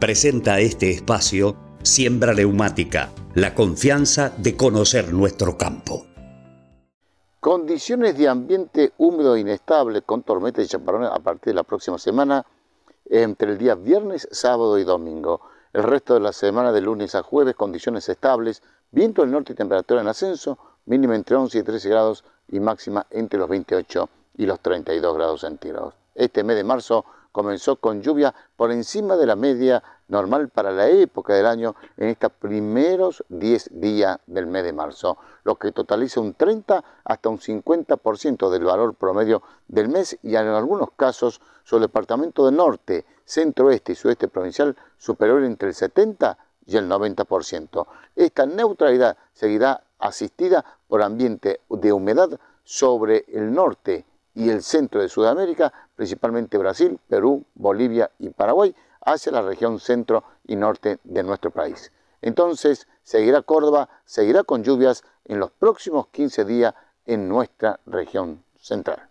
presenta este espacio Siembra Neumática, la confianza de conocer nuestro campo. Condiciones de ambiente húmedo e inestable con tormentas y chaparrones a partir de la próxima semana, entre el día viernes, sábado y domingo. El resto de la semana, de lunes a jueves, condiciones estables, viento del norte y temperatura en ascenso, mínima entre 11 y 13 grados y máxima entre los 28 y los 32 grados centígrados. Este mes de marzo comenzó con lluvia por encima de la media normal para la época del año en estos primeros 10 días del mes de marzo, lo que totaliza un 30 hasta un 50% del valor promedio del mes y en algunos casos su departamento del norte, centro-oeste y sudeste provincial superior entre el 70 y el 90%. Esta neutralidad seguirá asistida por ambiente de humedad sobre el norte y el centro de Sudamérica, principalmente Brasil, Perú, Bolivia y Paraguay, hacia la región centro y norte de nuestro país. Entonces, seguirá Córdoba, seguirá con lluvias en los próximos 15 días en nuestra región central.